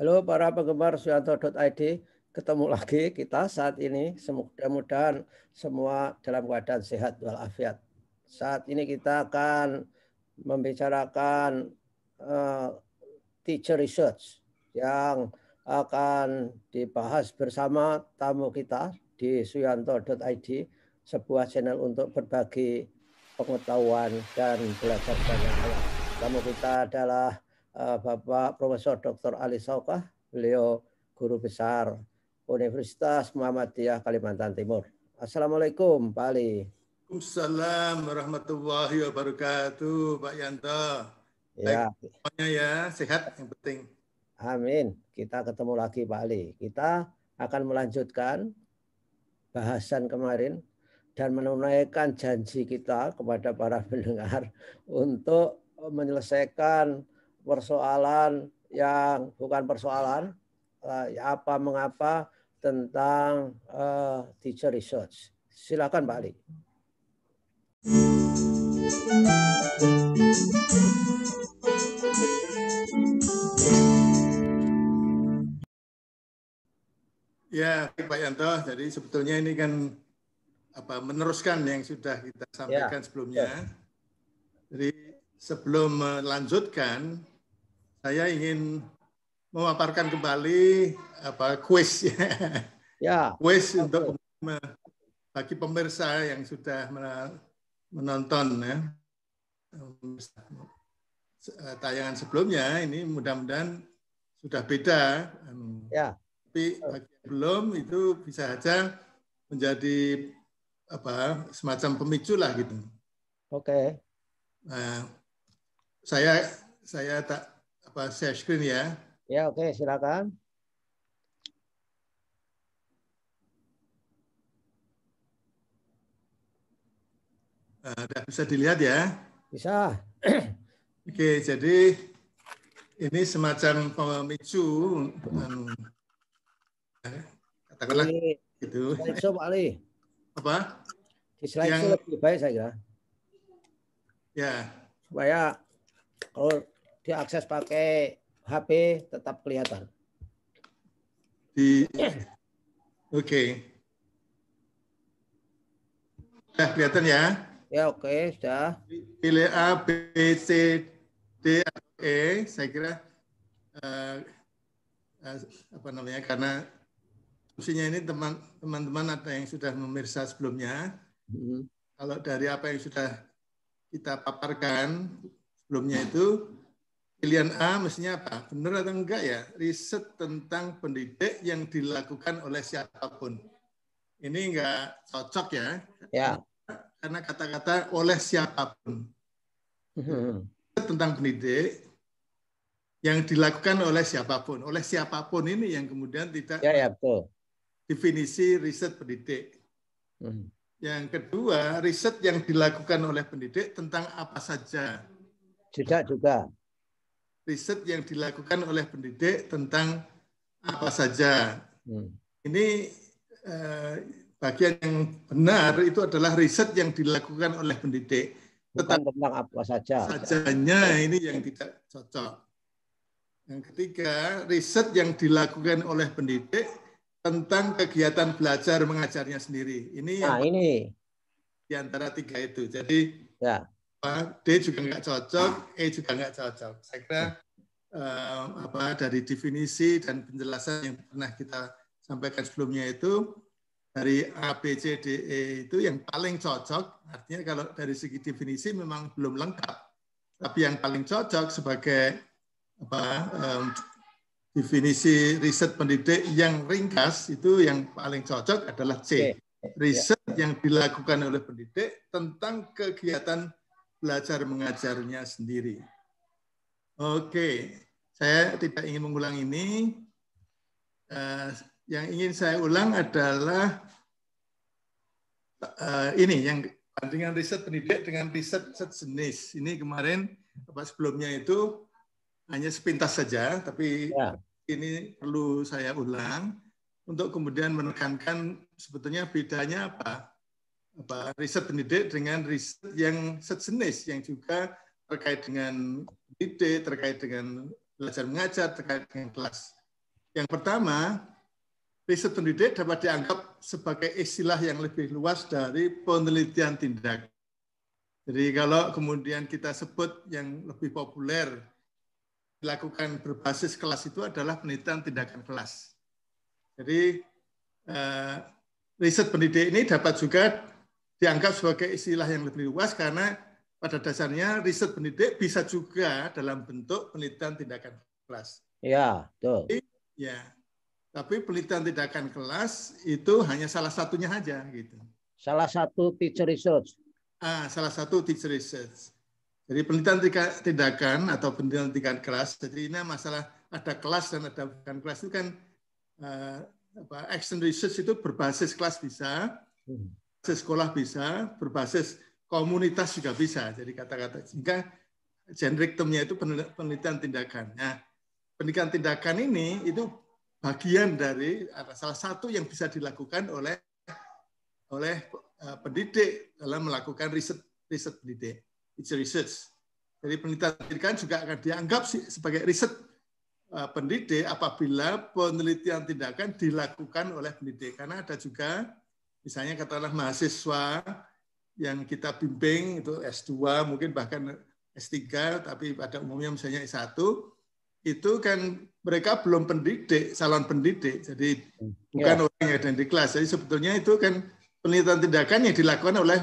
Halo para penggemar suyanto.id, ketemu lagi kita saat ini. Semoga-mudahan semua dalam keadaan sehat walafiat. Saat ini kita akan membicarakan uh, teacher research yang akan dibahas bersama tamu kita di suyanto.id, sebuah channel untuk berbagi pengetahuan dan belajar banyak hal. Tamu kita adalah Eh, Bapak Profesor Dr. Ali Saukah, beliau guru besar Universitas Muhammadiyah Kalimantan Timur. Assalamualaikum Pak Ali. Assalamualaikum warahmatullahi wabarakatuh Pak Yanto. Ya. Semuanya ya, sehat yang penting. Amin. Kita ketemu lagi Pak Ali. Kita akan melanjutkan bahasan kemarin dan menunaikan janji kita kepada para pendengar untuk menyelesaikan persoalan yang bukan persoalan uh, apa mengapa tentang uh, teacher research. Silakan balik Ya, Pak Yanto. Jadi sebetulnya ini kan apa meneruskan yang sudah kita sampaikan ya. sebelumnya. Ya. Jadi sebelum melanjutkan, saya ingin memaparkan kembali apa kuis ya. ya. Kuis untuk bagi pemirsa yang sudah menonton ya. Eh, tayangan sebelumnya ini mudah-mudahan sudah beda. Anu. Ya. Tapi bagi yang belum itu bisa saja menjadi apa semacam pemicu lah gitu. Oke. Okay. Nah, saya saya tak apa share screen ya? Ya, oke, okay, silakan. Uh, bisa dilihat ya? Bisa. Oke, jadi ini semacam pemicu um, ya, katakanlah ini, gitu. Slideshow Pak Ali. Apa? Di slideshow yang, lebih baik saya kira. Ya. Supaya kalau diakses pakai HP tetap kelihatan. Di Oke. Okay. Sudah kelihatan ya? Ya, oke, okay, sudah. Pilih A, B, C, D, E, saya kira uh, uh, apa namanya? Karena fungsinya ini teman-teman ada yang sudah memirsa sebelumnya. -hmm. Kalau dari apa yang sudah kita paparkan sebelumnya itu Pilihan A mestinya apa? Benar atau enggak ya? Riset tentang pendidik yang dilakukan oleh siapapun. Ini enggak cocok ya. Ya. Karena kata-kata oleh siapapun. Riset hmm. tentang pendidik yang dilakukan oleh siapapun. Oleh siapapun ini yang kemudian tidak ya, ya, betul. definisi riset pendidik. Hmm. Yang kedua, riset yang dilakukan oleh pendidik tentang apa saja. Juga juga riset yang dilakukan oleh pendidik tentang apa saja. Hmm. Ini eh, bagian yang benar itu adalah riset yang dilakukan oleh pendidik. tentang tentang apa saja. Sajanya ini yang tidak cocok. Yang ketiga, riset yang dilakukan oleh pendidik tentang kegiatan belajar mengajarnya sendiri. Ini nah, yang ini di antara tiga itu. Jadi ya D juga nggak cocok, E juga nggak cocok. Saya kira uh, apa dari definisi dan penjelasan yang pernah kita sampaikan sebelumnya itu dari A, B, C, D, E itu yang paling cocok, artinya kalau dari segi definisi memang belum lengkap. Tapi yang paling cocok sebagai apa, um, definisi riset pendidik yang ringkas itu yang paling cocok adalah C. Riset yang dilakukan oleh pendidik tentang kegiatan belajar mengajarnya sendiri. Oke, saya tidak ingin mengulang ini. Eh, yang ingin saya ulang adalah eh, ini yang bandingan riset pendidik dengan riset, sejenis. Ini kemarin apa sebelumnya itu hanya sepintas saja, tapi ya. ini perlu saya ulang untuk kemudian menekankan sebetulnya bedanya apa apa, riset pendidik dengan riset yang sejenis yang juga terkait dengan pendidik, terkait dengan belajar mengajar, terkait dengan kelas. Yang pertama, riset pendidik dapat dianggap sebagai istilah yang lebih luas dari penelitian tindak. Jadi kalau kemudian kita sebut yang lebih populer dilakukan berbasis kelas itu adalah penelitian tindakan kelas. Jadi eh, riset pendidik ini dapat juga dianggap sebagai istilah yang lebih luas karena pada dasarnya riset pendidik bisa juga dalam bentuk penelitian tindakan kelas. Iya betul. Iya, Tapi penelitian tindakan kelas itu hanya salah satunya aja gitu. Salah satu teacher research. Ah, salah satu teacher research. Jadi penelitian tindakan atau penelitian kelas. Jadi ini masalah ada kelas dan ada bukan kelas itu kan uh, action research itu berbasis kelas bisa, hmm sekolah bisa, berbasis komunitas juga bisa. Jadi kata-kata sehingga generic termnya itu penelitian tindakan. Nah, penelitian tindakan ini itu bagian dari salah satu yang bisa dilakukan oleh oleh eh, pendidik dalam melakukan riset riset pendidik. It's research. Jadi penelitian tindakan juga akan dianggap sebagai riset eh, pendidik apabila penelitian tindakan dilakukan oleh pendidik karena ada juga Misalnya katakanlah mahasiswa yang kita bimbing itu S2 mungkin bahkan S3 tapi pada umumnya misalnya S1 itu kan mereka belum pendidik, calon pendidik. Jadi hmm, bukan yeah. orang yang ada di kelas. Jadi sebetulnya itu kan penelitian tindakan yang dilakukan oleh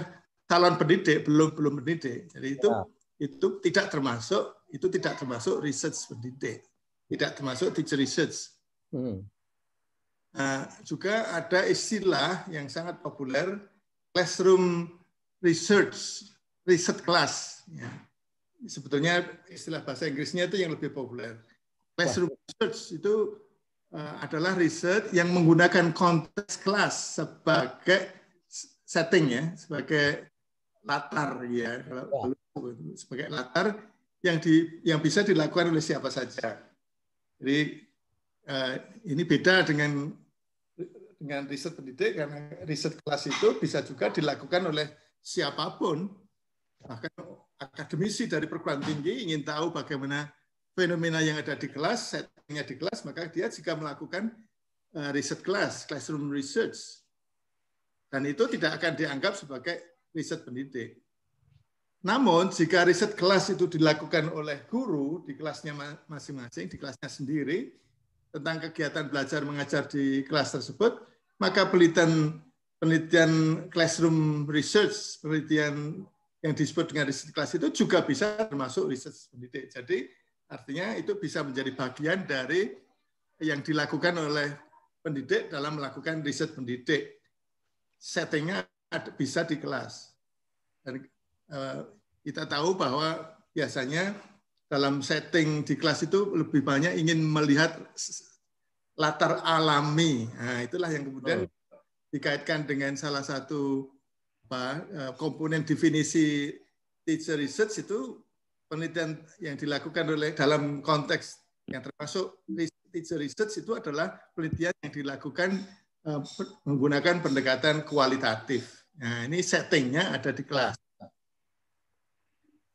calon pendidik, belum belum pendidik. Jadi itu yeah. itu tidak termasuk itu tidak termasuk research pendidik. Tidak termasuk teacher research. Hmm. Nah, juga ada istilah yang sangat populer classroom research, research kelas. Ya. Sebetulnya istilah bahasa Inggrisnya itu yang lebih populer. Classroom research itu uh, adalah riset yang menggunakan konteks kelas sebagai setting ya, sebagai latar ya, sebagai latar yang di yang bisa dilakukan oleh siapa saja. Jadi uh, ini beda dengan dengan riset pendidik karena riset kelas itu bisa juga dilakukan oleh siapapun bahkan akademisi dari perguruan tinggi ingin tahu bagaimana fenomena yang ada di kelas settingnya di kelas maka dia jika melakukan eh, riset kelas classroom research dan itu tidak akan dianggap sebagai riset pendidik namun jika riset kelas itu dilakukan oleh guru di kelasnya masing-masing di kelasnya sendiri tentang kegiatan belajar mengajar di kelas tersebut, maka penelitian penelitian classroom research, penelitian yang disebut dengan riset kelas itu juga bisa termasuk riset pendidik. Jadi artinya itu bisa menjadi bagian dari yang dilakukan oleh pendidik dalam melakukan riset pendidik. Settingnya bisa di kelas. Dan eh, kita tahu bahwa biasanya dalam setting di kelas itu lebih banyak ingin melihat latar alami. Nah, itulah yang kemudian hmm. dikaitkan dengan salah satu apa, eh, komponen definisi teacher research itu penelitian yang dilakukan oleh dalam konteks yang termasuk teacher research itu adalah penelitian yang dilakukan eh, menggunakan pendekatan kualitatif. Nah, ini settingnya ada di kelas.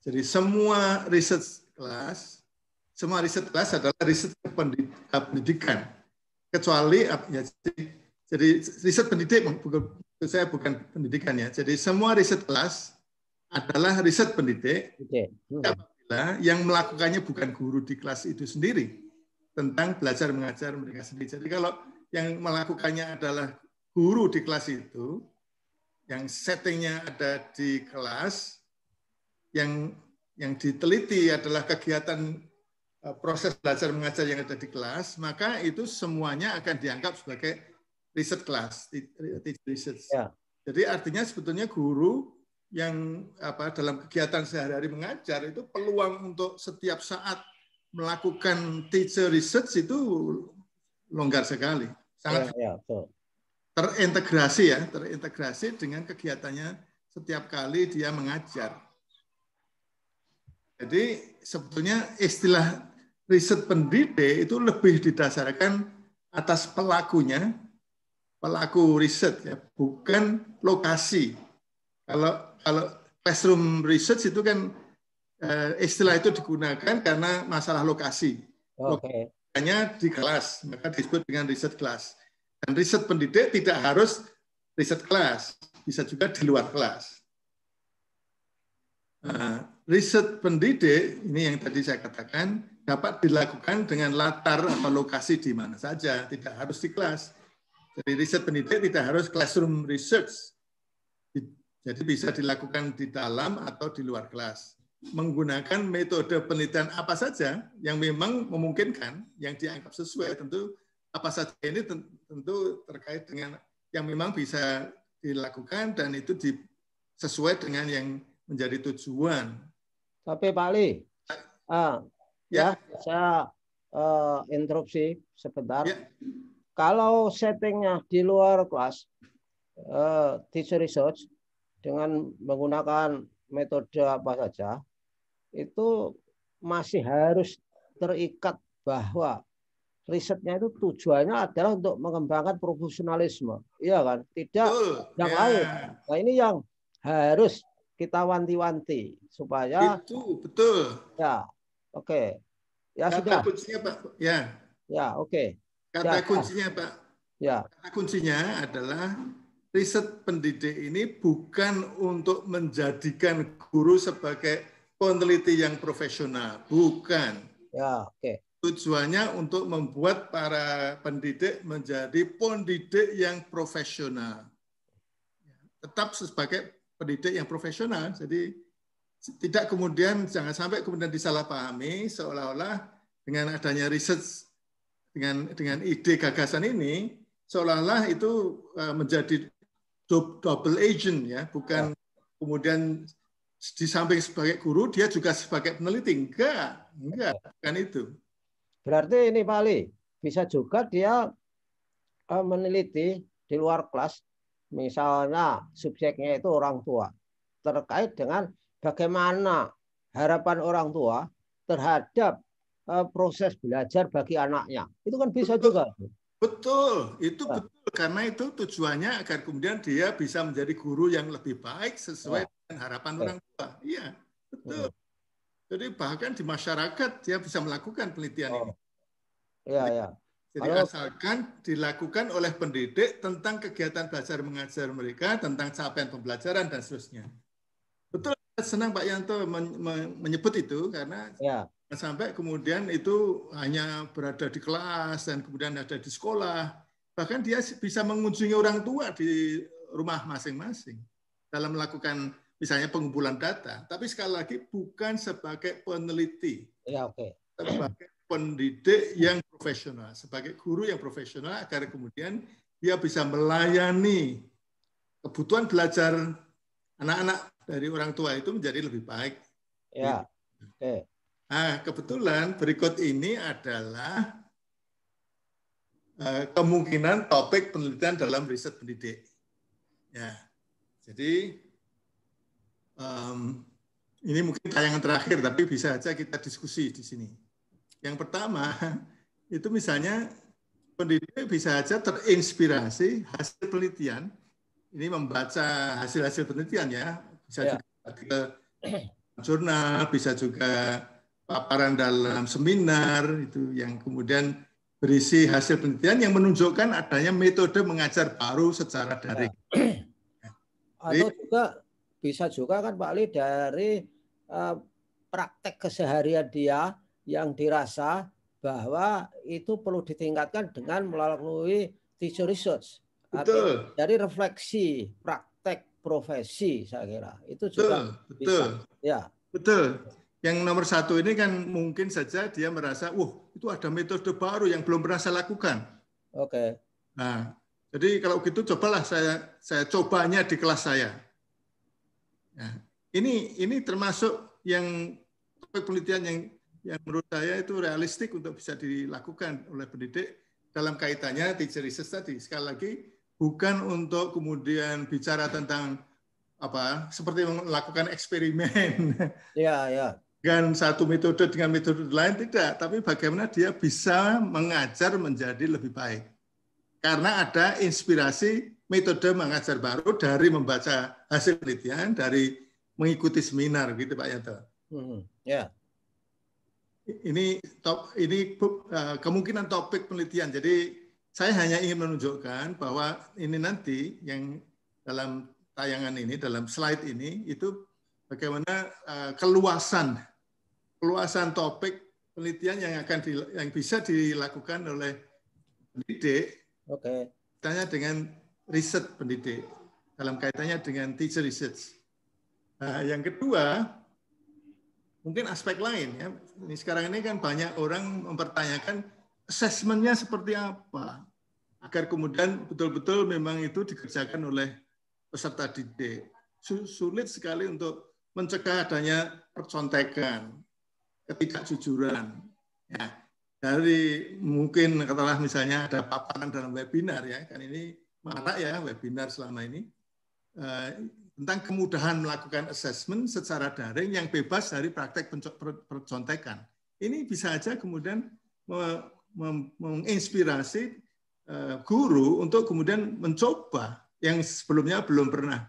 Jadi semua research kelas, semua riset kelas adalah riset pendidikan kecuali eh, ya, jadi, jadi riset pendidik saya bukan pendidikan ya. Jadi semua riset kelas adalah riset pendidik okay. Hmm. apabila yang melakukannya bukan guru di kelas itu sendiri tentang belajar mengajar mereka sendiri. Jadi kalau yang melakukannya adalah guru di kelas itu, yang settingnya ada di kelas, yang yang diteliti adalah kegiatan E, proses belajar mengajar yang ada di kelas, maka itu semuanya akan dianggap sebagai riset kelas, research. Ya. Jadi artinya sebetulnya guru yang apa dalam kegiatan sehari-hari mengajar itu peluang untuk setiap saat melakukan teacher research itu longgar sekali, sangat ya, ya, terintegrasi ya, terintegrasi dengan kegiatannya setiap kali dia mengajar. Jadi sebetulnya istilah riset pendidik itu lebih didasarkan atas pelakunya, pelaku riset ya, bukan lokasi. Kalau kalau classroom research itu kan eh, istilah itu digunakan karena masalah lokasi. Okay. Hanya di kelas, maka disebut dengan riset kelas. Dan riset pendidik tidak harus riset kelas, bisa juga di luar kelas. Nah, riset pendidik ini yang tadi saya katakan dapat dilakukan dengan latar atau lokasi di mana saja, tidak harus di kelas. Jadi riset pendidik tidak harus classroom research. Jadi bisa dilakukan di dalam atau di luar kelas. Menggunakan metode penelitian apa saja yang memang memungkinkan, yang dianggap sesuai tentu apa saja ini tentu terkait dengan yang memang bisa dilakukan dan itu sesuai dengan yang menjadi tujuan. Tapi Pak Ali, ah, Ya. saya uh, interupsi sebentar. Ya. Kalau settingnya di luar kelas, uh, teacher research dengan menggunakan metode apa saja, itu masih harus terikat bahwa risetnya itu tujuannya adalah untuk mengembangkan profesionalisme, iya kan? Tidak Betul. yang ya. lain. Nah ini yang harus kita wanti-wanti supaya itu betul. Ya Oke. Okay. Ya Kata sudah. kuncinya Pak. Ya. Ya, oke. Okay. Kata ya, kuncinya Pak. Ya. Kata kuncinya adalah riset pendidik ini bukan untuk menjadikan guru sebagai peneliti yang profesional, bukan. Ya, oke. Okay. Tujuannya untuk membuat para pendidik menjadi pendidik yang profesional. Tetap sebagai pendidik yang profesional. Jadi tidak kemudian jangan sampai kemudian disalahpahami seolah-olah dengan adanya riset dengan dengan ide gagasan ini seolah-olah itu eh, menjadi double agent ya bukan ya. kemudian di samping sebagai guru dia juga sebagai peneliti enggak enggak kan itu berarti ini pali bisa juga dia eh, meneliti di luar kelas misalnya subjeknya itu orang tua terkait dengan bagaimana harapan orang tua terhadap eh, proses belajar bagi anaknya. Itu kan bisa betul, juga. Betul, itu ya. betul karena itu tujuannya agar kemudian dia bisa menjadi guru yang lebih baik sesuai ya. dengan harapan ya. orang tua. Iya, betul. Ya. Jadi bahkan di masyarakat dia bisa melakukan penelitian oh. ini. Iya, iya. Jadi Halo. asalkan dilakukan oleh pendidik tentang kegiatan belajar mengajar mereka, tentang capaian pembelajaran dan seterusnya senang Pak Yanto men men menyebut itu karena ya. sampai kemudian itu hanya berada di kelas dan kemudian ada di sekolah. Bahkan dia bisa mengunjungi orang tua di rumah masing-masing dalam melakukan misalnya pengumpulan data. Tapi sekali lagi bukan sebagai peneliti. Ya, Okay. Sebagai pendidik yang profesional, sebagai guru yang profesional agar kemudian dia bisa melayani kebutuhan belajar anak-anak dari orang tua itu menjadi lebih baik. Ya. Iya. Oke. Okay. Nah, kebetulan berikut ini adalah eh, kemungkinan topik penelitian dalam riset pendidik. Ya, jadi um, ini mungkin tayangan terakhir, tapi bisa saja kita diskusi di sini. Yang pertama itu misalnya pendidik bisa saja terinspirasi hasil penelitian. Ini membaca hasil-hasil penelitian ya, bisa ya. juga ke jurnal, bisa juga paparan dalam seminar itu yang kemudian berisi hasil penelitian yang menunjukkan adanya metode mengajar baru secara daring. Atau juga bisa juga kan Pak Ali dari uh, praktek keseharian dia yang dirasa bahwa itu perlu ditingkatkan dengan melalui teacher research Betul. atau dari refleksi praktek profesi saya kira itu juga betul, bisa. betul. ya betul yang nomor satu ini kan mungkin saja dia merasa, uh itu ada metode baru yang belum pernah saya lakukan. Oke. Okay. Nah, jadi kalau gitu cobalah saya saya cobanya di kelas saya. Nah, ini ini termasuk yang penelitian yang yang menurut saya itu realistik untuk bisa dilakukan oleh pendidik dalam kaitannya teacher research tadi. Sekali lagi bukan untuk kemudian bicara tentang apa seperti melakukan eksperimen. Ya, ya. Dan satu metode dengan metode lain tidak, tapi bagaimana dia bisa mengajar menjadi lebih baik. Karena ada inspirasi metode mengajar baru dari membaca hasil penelitian, dari mengikuti seminar gitu Pak Yanto. Hmm, ya. Ini top ini eh, kemungkinan topik penelitian. Jadi saya hanya ingin menunjukkan bahwa ini nanti yang dalam tayangan ini, dalam slide ini, itu bagaimana eh, keluasan keluasan topik penelitian yang akan di, yang bisa dilakukan oleh pendidik. Oke. Okay. Tanya dengan riset pendidik dalam kaitannya dengan teacher research. Nah, yang kedua, mungkin aspek lain ya. Ini sekarang ini kan banyak orang mempertanyakan assessmentnya seperti apa agar kemudian betul-betul memang itu dikerjakan oleh peserta didik. Sulit sekali untuk mencegah adanya percontekan, ketidakjujuran. Ya, dari mungkin katalah misalnya ada paparan dalam webinar ya, kan ini marak ya webinar selama ini eh, tentang kemudahan melakukan assessment secara daring yang bebas dari praktek percontekan. Ini bisa aja kemudian menginspirasi eh, guru untuk kemudian mencoba yang sebelumnya belum pernah.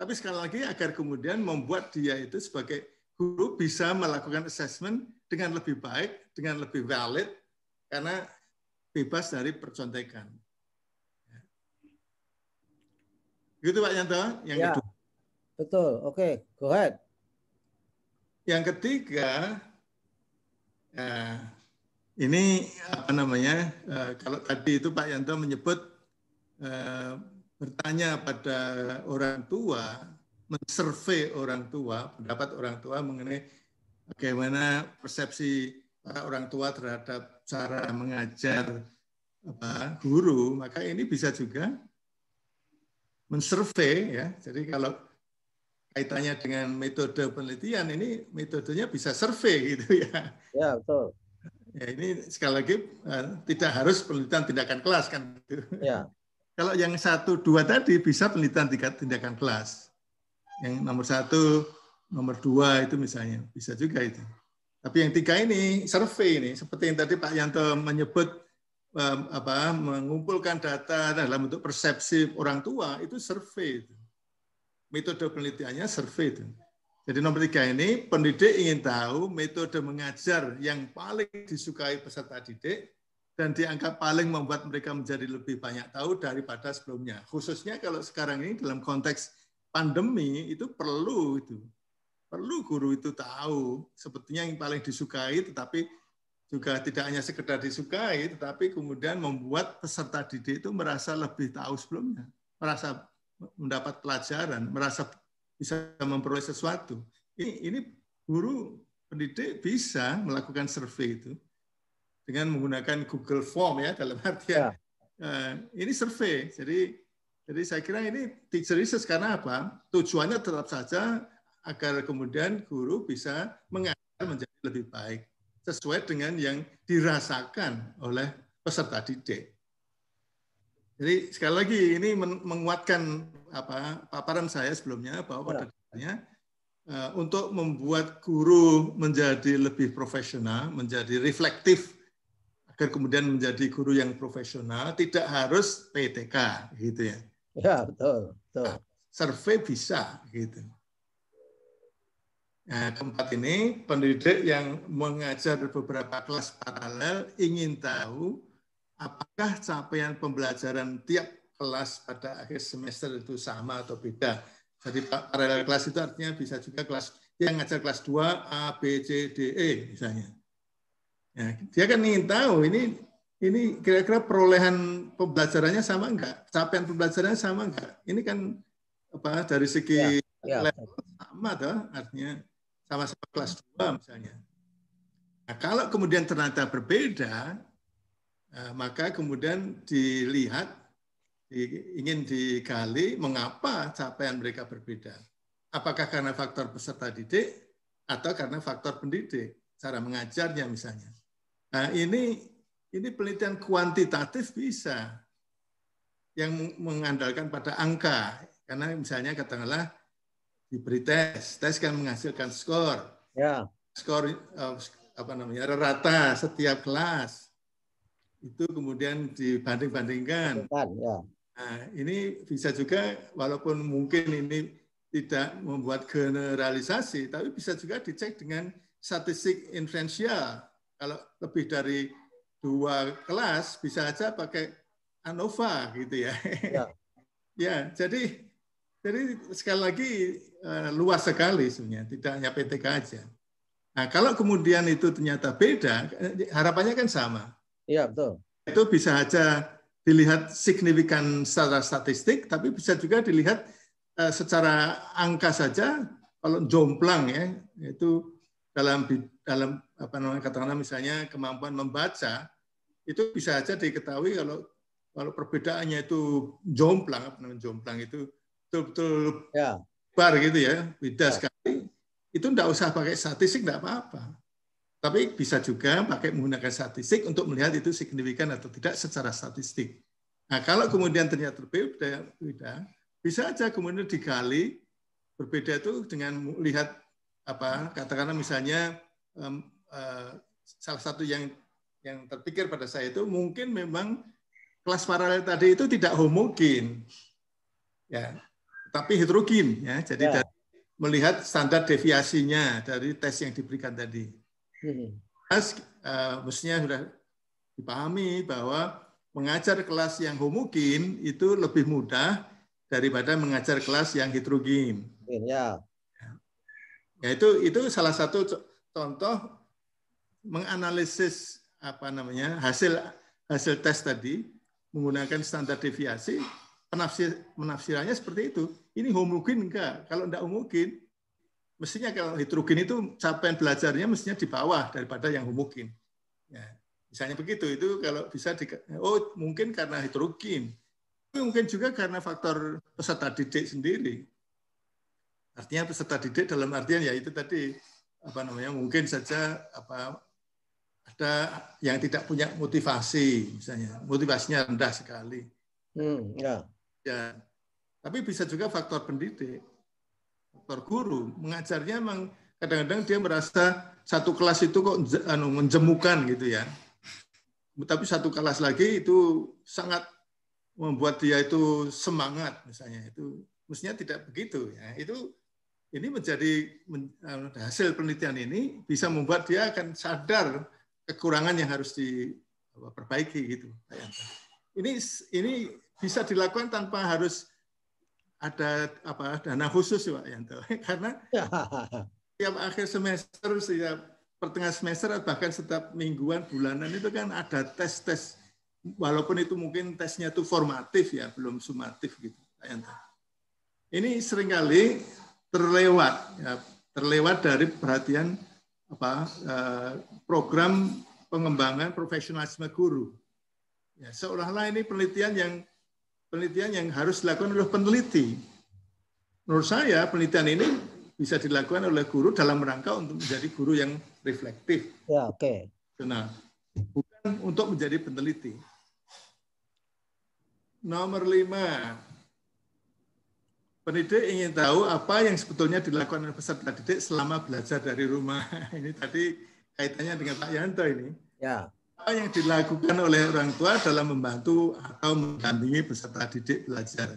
Tapi sekali lagi agar kemudian membuat dia itu sebagai guru bisa melakukan assessment dengan lebih baik, dengan lebih valid, karena bebas dari percontekan. Ya. Gitu Pak Yanto, yang ya, kedua. Betul, oke, okay. go ahead. Yang ketiga, ya, ini apa namanya? Eh, kalau tadi itu Pak Yanto menyebut eh, bertanya pada orang tua, mensurvey orang tua, pendapat orang tua mengenai bagaimana persepsi para orang tua terhadap cara mengajar apa, guru, maka ini bisa juga mensurvey ya. Jadi kalau kaitannya dengan metode penelitian ini metodenya bisa survei gitu ya. Ya betul. Ya ini sekali lagi eh, tidak harus penelitian tindakan kelas kan. Ya. Kalau yang satu dua tadi bisa penelitian tingkat tindakan kelas. Yang nomor satu, nomor dua itu misalnya bisa juga itu. Tapi yang tiga ini survei ini seperti yang tadi Pak Yanto menyebut eh, apa mengumpulkan data dalam bentuk persepsi orang tua itu survei itu. Metode penelitiannya survei itu. Jadi nomor tiga ini, pendidik ingin tahu metode mengajar yang paling disukai peserta didik dan dianggap paling membuat mereka menjadi lebih banyak tahu daripada sebelumnya. Khususnya kalau sekarang ini dalam konteks pandemi itu perlu itu. Perlu guru itu tahu sepertinya yang paling disukai tetapi juga tidak hanya sekedar disukai tetapi kemudian membuat peserta didik itu merasa lebih tahu sebelumnya, merasa mendapat pelajaran, merasa bisa memperoleh sesuatu. Ini, ini guru pendidik bisa melakukan survei itu dengan menggunakan Google Form ya dalam artian ya. Uh, ini survei. Jadi jadi saya kira ini teacher research karena apa? Tujuannya tetap saja agar kemudian guru bisa mengajar menjadi lebih baik sesuai dengan yang dirasakan oleh peserta didik. Jadi sekali lagi ini menguatkan apa paparan saya sebelumnya bahwa iya. pada dasarnya eh, untuk membuat guru menjadi lebih profesional, menjadi reflektif agar kemudian menjadi guru yang profesional tidak harus PTK gitu ya. Ya, betul, betul. survei bisa gitu. Nah, keempat ini pendidik yang mengajar beberapa kelas paralel ingin tahu apakah capaian pembelajaran tiap kelas pada akhir semester itu sama atau beda. Jadi paralel kelas itu artinya bisa juga kelas yang ngajar kelas 2 A, B, C, D, E misalnya. Ya, dia kan ingin tahu ini ini kira-kira perolehan pembelajarannya sama enggak? Capaian pembelajarannya sama enggak? Ini kan apa dari segi ya, ya. level sama toh artinya sama-sama kelas 2 misalnya. Nah, kalau kemudian ternyata berbeda, Nah, maka kemudian dilihat, ingin digali mengapa capaian mereka berbeda. Apakah karena faktor peserta didik atau karena faktor pendidik, cara mengajarnya misalnya. Nah, ini ini penelitian kuantitatif bisa yang mengandalkan pada angka. Karena misalnya katakanlah diberi tes, tes kan menghasilkan skor. Ya. Skor eh, apa namanya rata setiap kelas itu kemudian dibanding-bandingkan. Ya. Nah, ini bisa juga walaupun mungkin ini tidak membuat generalisasi, tapi bisa juga dicek dengan statistik inferensial. Kalau lebih dari dua kelas, bisa aja pakai ANOVA gitu ya. Ya, ya jadi jadi sekali lagi eh, luas sekali sebenarnya, tidak hanya PTK aja. Nah, kalau kemudian itu ternyata beda, harapannya kan sama Iya betul. Itu bisa saja dilihat signifikan secara statistik, tapi bisa juga dilihat eh, secara angka saja. Kalau jomplang ya, itu dalam dalam apa namanya katakanlah misalnya kemampuan membaca itu bisa saja diketahui kalau kalau perbedaannya itu jomplang apa namanya jomplang itu betul-betul ya. bar gitu ya beda ya. sekali itu tidak usah pakai statistik tidak apa-apa tapi bisa juga pakai menggunakan statistik untuk melihat itu signifikan atau tidak secara statistik. Nah, kalau hmm. kemudian ternyata berbeda, bisa aja kemudian digali berbeda itu dengan melihat apa katakanlah misalnya um, uh, salah satu yang yang terpikir pada saya itu mungkin memang kelas paralel tadi itu tidak homogen ya tapi heterogen ya jadi ya. dari melihat standar deviasinya dari tes yang diberikan tadi Kelas hmm. uh, eh, mestinya sudah dipahami bahwa mengajar kelas yang homogen itu lebih mudah daripada mengajar kelas yang heterogen. Ya. Ya itu itu salah satu contoh menganalisis apa namanya hasil hasil tes tadi menggunakan standar deviasi penafsir penafsirannya seperti itu. Ini homogen enggak? Kalau enggak homogen mestinya kalau hidrogen itu capaian belajarnya mestinya di bawah daripada yang homogen. Ya, misalnya begitu itu kalau bisa di, oh mungkin karena hidrogen, tapi mungkin juga karena faktor peserta didik sendiri. Artinya peserta didik dalam artian ya itu tadi apa namanya mungkin saja apa ada yang tidak punya motivasi misalnya motivasinya rendah sekali. Hmm, ya. ya. Tapi bisa juga faktor pendidik faktor guru mengajarnya memang kadang-kadang dia merasa satu kelas itu kok anu, menjemukan gitu ya. Tapi satu kelas lagi itu sangat membuat dia itu semangat misalnya itu mestinya tidak begitu ya. Itu ini menjadi anu, hasil penelitian ini bisa membuat dia akan sadar kekurangan yang harus diperbaiki gitu. Ini ini bisa dilakukan tanpa harus ada apa dana khusus Pak Yanto karena setiap akhir semester setiap pertengahan semester bahkan setiap mingguan bulanan itu kan ada tes tes walaupun itu mungkin tesnya itu formatif ya belum sumatif gitu Pak Yanto ini seringkali terlewat ya terlewat dari perhatian apa eh, program pengembangan profesionalisme guru ya seolah-olah ini penelitian yang penelitian yang harus dilakukan oleh peneliti. Menurut saya penelitian ini bisa dilakukan oleh guru dalam rangka untuk menjadi guru yang reflektif. Ya, oke. Okay. Nah, bukan untuk menjadi peneliti. Nomor lima, pendidik ingin tahu apa yang sebetulnya dilakukan oleh peserta didik selama belajar dari rumah. Ini tadi kaitannya dengan Pak Yanto ini. Ya apa yang dilakukan oleh orang tua dalam membantu atau mendampingi peserta didik belajar.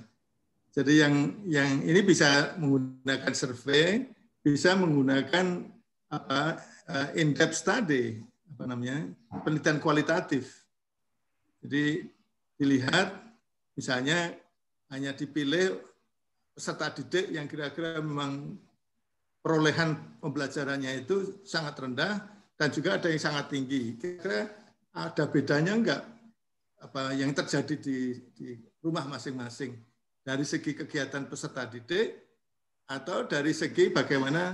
Jadi yang yang ini bisa menggunakan survei, bisa menggunakan apa eh, in-depth study, apa namanya? penelitian kualitatif. Jadi dilihat misalnya hanya dipilih peserta didik yang kira-kira memang perolehan pembelajarannya itu sangat rendah dan juga ada yang sangat tinggi. Kira-kira ada bedanya enggak apa yang terjadi di, di rumah masing-masing dari segi kegiatan peserta didik atau dari segi bagaimana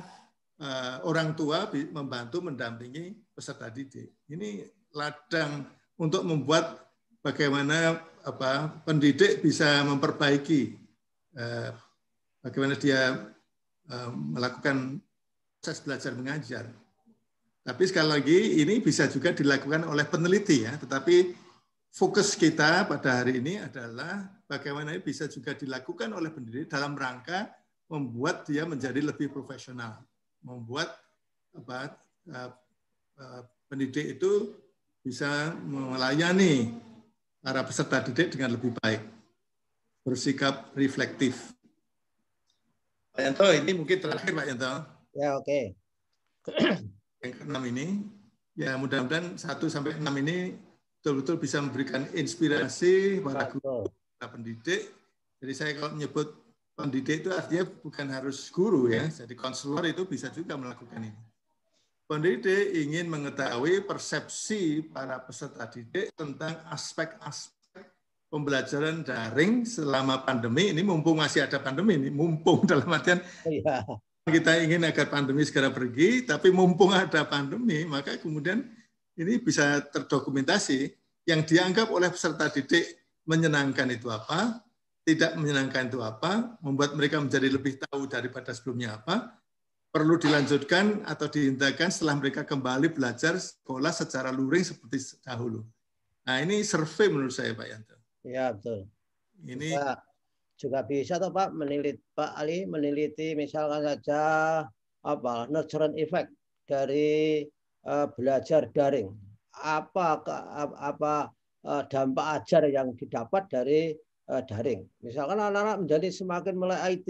uh, orang tua membantu mendampingi peserta didik. Ini ladang untuk membuat bagaimana apa pendidik bisa memperbaiki uh, bagaimana dia uh, melakukan proses belajar mengajar. Tapi sekali lagi ini bisa juga dilakukan oleh peneliti ya, tetapi fokus kita pada hari ini adalah bagaimana ini bisa juga dilakukan oleh pendidik dalam rangka membuat dia menjadi lebih profesional, membuat apa, uh, uh, pendidik itu bisa melayani para peserta didik dengan lebih baik, bersikap reflektif. Pak Yanto, ini mungkin terakhir Pak Yanto. Ya oke. Okay yang keenam ini ya mudah-mudahan 1 sampai 6 ini betul-betul bisa memberikan inspirasi para guru, para pendidik. Jadi saya kalau menyebut pendidik itu artinya bukan harus guru ya. Jadi konselor itu bisa juga melakukan ini. Pendidik ingin mengetahui persepsi para peserta didik tentang aspek-aspek pembelajaran daring selama pandemi. Ini mumpung masih ada pandemi ini, mumpung dalam artian iya kita ingin agar pandemi segera pergi, tapi mumpung ada pandemi, maka kemudian ini bisa terdokumentasi yang dianggap oleh peserta didik menyenangkan itu apa, tidak menyenangkan itu apa, membuat mereka menjadi lebih tahu daripada sebelumnya apa, perlu dilanjutkan atau dihentikan setelah mereka kembali belajar sekolah secara luring seperti dahulu. Nah ini survei menurut saya Pak Yanto. Ya betul. Ini juga bisa toh Pak meneliti Pak Ali meneliti misalkan saja apa nurturing effect dari uh, belajar daring apa ke, apa uh, dampak ajar yang didapat dari uh, daring misalkan anak-anak menjadi semakin mulai IT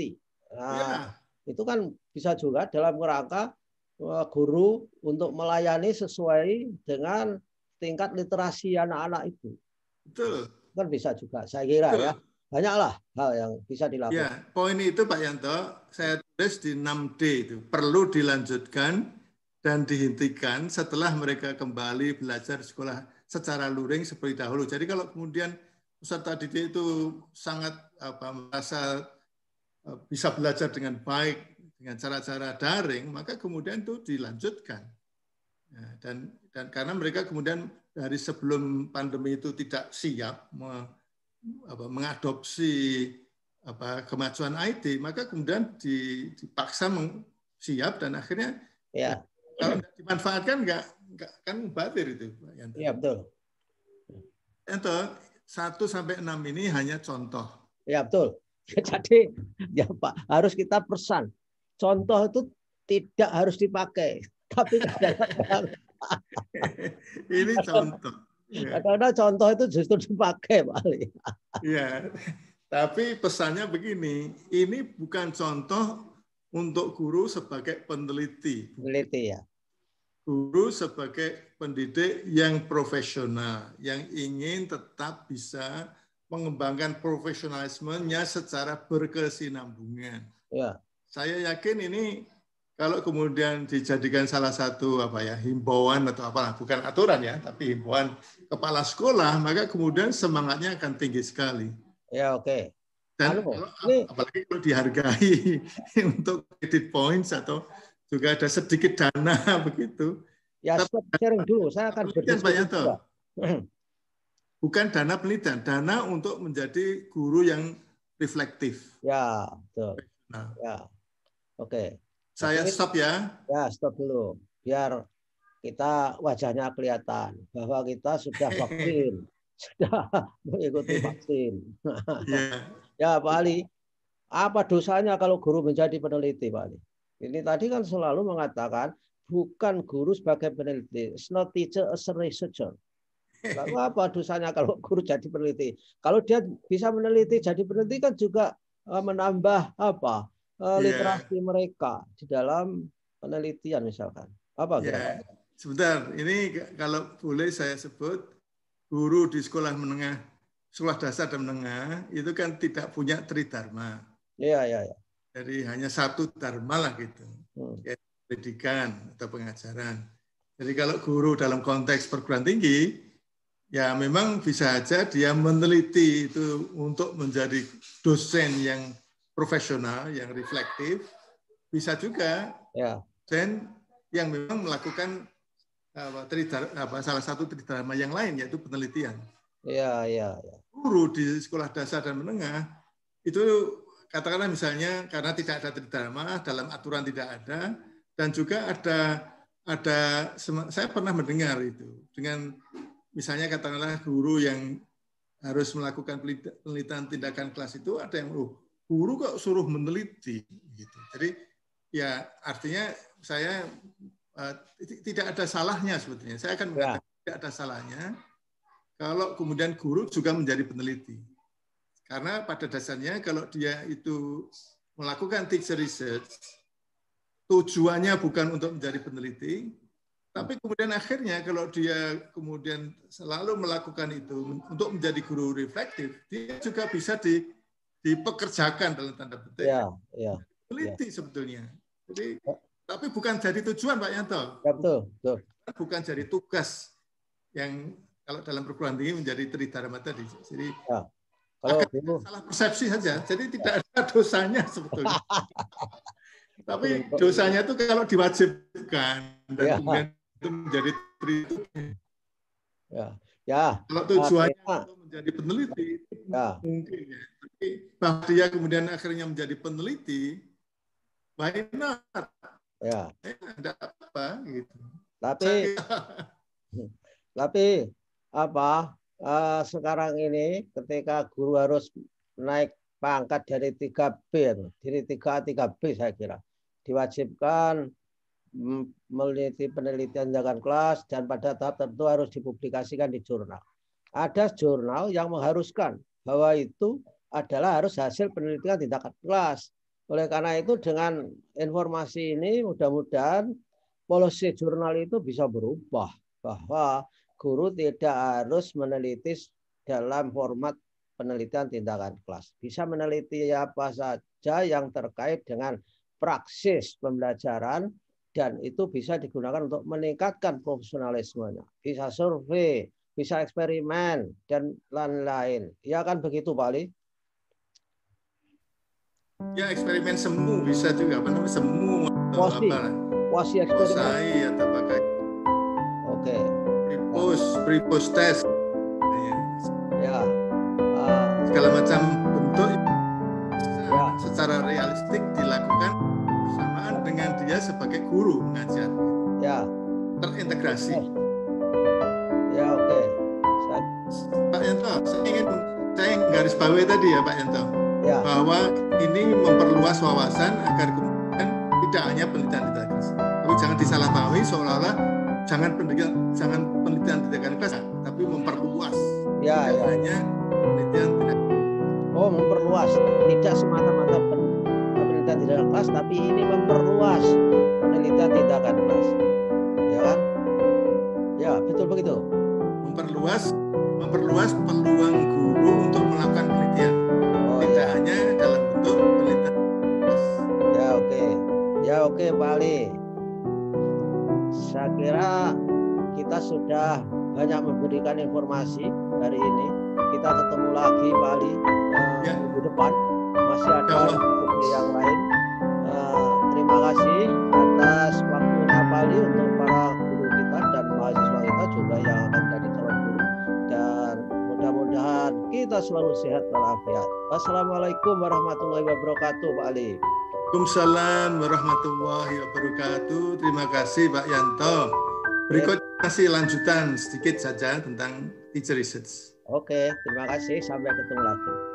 nah ya. itu kan bisa juga dalam rangka uh, guru untuk melayani sesuai dengan tingkat literasi anak-anak itu Betul. kan bisa juga saya kira ya. Betul. ya banyaklah hal yang bisa dilakukan. Ya, poin itu Pak Yanto, saya tulis di 6D itu perlu dilanjutkan dan dihentikan setelah mereka kembali belajar sekolah secara luring seperti dahulu. Jadi kalau kemudian peserta didik itu sangat apa merasa eh, bisa belajar dengan baik dengan cara-cara daring, maka kemudian itu dilanjutkan. Ya, dan dan karena mereka kemudian dari sebelum pandemi itu tidak siap apa, mengadopsi apa, kemajuan IT, maka kemudian dipaksa siap dan akhirnya ya. kalau tidak dimanfaatkan nggak enggak kan batir itu. Iya betul. Itu satu sampai enam ini hanya contoh. Ya betul. Jadi ya Pak harus kita pesan. Contoh itu tidak harus dipakai, tapi ini contoh. Yeah. karena contoh itu justru dipakai paling. Iya. Tapi pesannya begini, ini bukan contoh untuk guru sebagai peneliti. Peneliti ya. Guru sebagai pendidik yang profesional, yang ingin tetap bisa mengembangkan profesionalismenya secara berkesinambungan. Ya. Saya yakin ini kalau kemudian dijadikan salah satu apa ya himbauan atau apa bukan aturan ya tapi himbauan kepala sekolah maka kemudian semangatnya akan tinggi sekali ya oke okay. dan Halo, apalagi kalau dihargai untuk credit points atau juga ada sedikit dana begitu ya stop sharing dulu saya akan banyak toh bukan dana penelitian dana untuk menjadi guru yang reflektif ya betul nah. ya oke okay. Saya stop ya. Ya, stop dulu. Biar kita wajahnya kelihatan bahwa kita sudah vaksin, sudah mengikuti vaksin. ya. ya, Pak Ali, apa dosanya kalau guru menjadi peneliti, Pak Ali? Ini tadi kan selalu mengatakan bukan guru sebagai peneliti, it's not teacher as a researcher. Lalu apa dosanya kalau guru jadi peneliti? Kalau dia bisa meneliti jadi peneliti kan juga eh, menambah apa? Eh, iya. literasi yeah. mereka di dalam penelitian misalkan. Apa yeah. Sebentar, ini kalau boleh saya sebut guru di sekolah menengah, sekolah dasar dan menengah itu kan tidak punya tridharma. Iya, yeah, iya, yeah, iya. Yeah. Jadi hanya satu dharma lah gitu. Hmm. Ya, pendidikan atau pengajaran. Jadi kalau guru dalam konteks perguruan tinggi ya memang bisa aja dia meneliti itu untuk menjadi dosen yang profesional yang reflektif, bisa juga ya. dan yang memang melakukan apa, apa, salah satu tridharma yang lain yaitu penelitian. Ya, ya Ya. Guru di sekolah dasar dan menengah itu katakanlah misalnya karena tidak ada tridharma dalam aturan tidak ada dan juga ada ada saya pernah mendengar itu dengan misalnya katakanlah guru yang harus melakukan penelitian tindakan kelas itu ada yang oh guru kok suruh meneliti gitu. Jadi ya artinya saya uh, tidak ada salahnya sebetulnya. Saya akan ya. mengatakan ya. tidak ada salahnya kalau kemudian guru juga menjadi peneliti. Karena pada dasarnya kalau dia itu melakukan teacher research tujuannya bukan untuk menjadi peneliti, tapi kemudian akhirnya kalau dia kemudian selalu melakukan itu untuk menjadi guru reflektif, dia juga bisa di dipekerjakan dalam tanda petik. Ya, ya. ya. Teliti ya. sebetulnya. Jadi ya. tapi bukan jadi tujuan Pak Yanto. Ya, betul, betul. Bukan jadi tugas yang kalau dalam perguruan tinggi menjadi tridharma tadi. Jadi ya. Kalau dulu, salah persepsi saja. Jadi tidak ada dosanya sebetulnya. tapi dosanya itu kalau diwajibkan dan ya. kemudian itu menjadi tridharma. Ya. Ya. Kalau tujuannya nah, menjadi peneliti ya. mungkin ya. Tapi bah dia kemudian akhirnya menjadi peneliti, why not? Ya. Eh, ada apa gitu. Tapi tapi apa uh, sekarang ini ketika guru harus naik pangkat dari 3B dari 3A 3B saya kira diwajibkan meneliti penelitian jangan kelas dan pada tahap tertentu harus dipublikasikan di jurnal. Ada jurnal yang mengharuskan bahwa itu adalah harus hasil penelitian tindakan kelas. Oleh karena itu dengan informasi ini mudah-mudahan polisi jurnal itu bisa berubah bahwa guru tidak harus meneliti dalam format penelitian tindakan kelas. Bisa meneliti apa saja yang terkait dengan praksis pembelajaran dan itu bisa digunakan untuk meningkatkan profesionalismenya. Bisa survei, bisa eksperimen dan lain-lain. Ya kan begitu Pak Ali? Ya eksperimen semu bisa juga apa namanya semu atau wasi. apa? Wasi eksperimen. Wasai atau kayak? Oke. Okay. Pripos, pripos test. Iya. Ya. Uh, Segala macam bentuk ya. secara realistik dilakukan bersamaan dengan dia sebagai guru mengajar. Ya. Terintegrasi. Okay eh. Pak Yanto, saya ingin saya garis bawahi tadi ya Pak Yanto, ya. bahwa ini memperluas wawasan agar kemudian tidak hanya penelitian tidak keras. Tapi jangan disalahpahami seolah-olah jangan penelitian jangan penelitian di kelas, tapi memperluas. Ya, tidak ya. hanya penelitian tidak Oh, memperluas, tidak semata-mata penelitian tidak kelas, tapi ini memperluas penelitian tindakan kelas. Ya kan? Ya, betul begitu memperluas memperluas peluang guru untuk melakukan penelitian oh, tidak ya. hanya dalam bentuk penelitian ya oke okay. ya oke okay, Pak Ali saya kira kita sudah banyak memberikan informasi hari ini kita ketemu lagi Pak Ali uh, ya. minggu depan masih ada yang lain uh, terima kasih kita selalu sehat afiat. Wassalamualaikum warahmatullahi wabarakatuh, Pak Ali. Waalaikumsalam warahmatullahi wabarakatuh. Terima kasih Pak Yanto. Berikut kasih ya. lanjutan sedikit saja tentang teacher research. Oke, terima kasih. Sampai ketemu lagi.